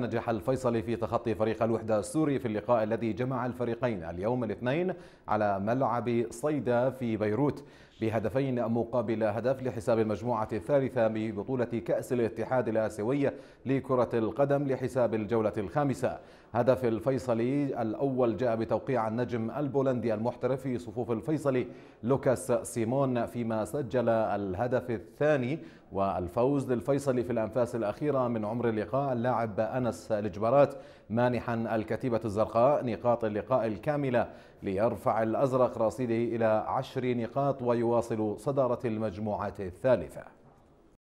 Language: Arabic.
نجح الفيصلي في تخطي فريق الوحدة السوري في اللقاء الذي جمع الفريقين اليوم الاثنين على ملعب صيدا في بيروت بهدفين مقابل هدف لحساب المجموعة الثالثة ببطولة كأس الاتحاد الآسيوي لكرة القدم لحساب الجولة الخامسة هدف الفيصلي الأول جاء بتوقيع النجم البولندي المحترف في صفوف الفيصلي لوكاس سيمون فيما سجل الهدف الثاني والفوز للفيصلي في الأنفاس الأخيرة من عمر اللقاء اللاعب أنس أنس الجبرات مانحا الكتيبة الزرقاء نقاط اللقاء الكاملة ليرفع الأزرق رصيده إلى عشر نقاط ويواصل صدارة المجموعة الثالثة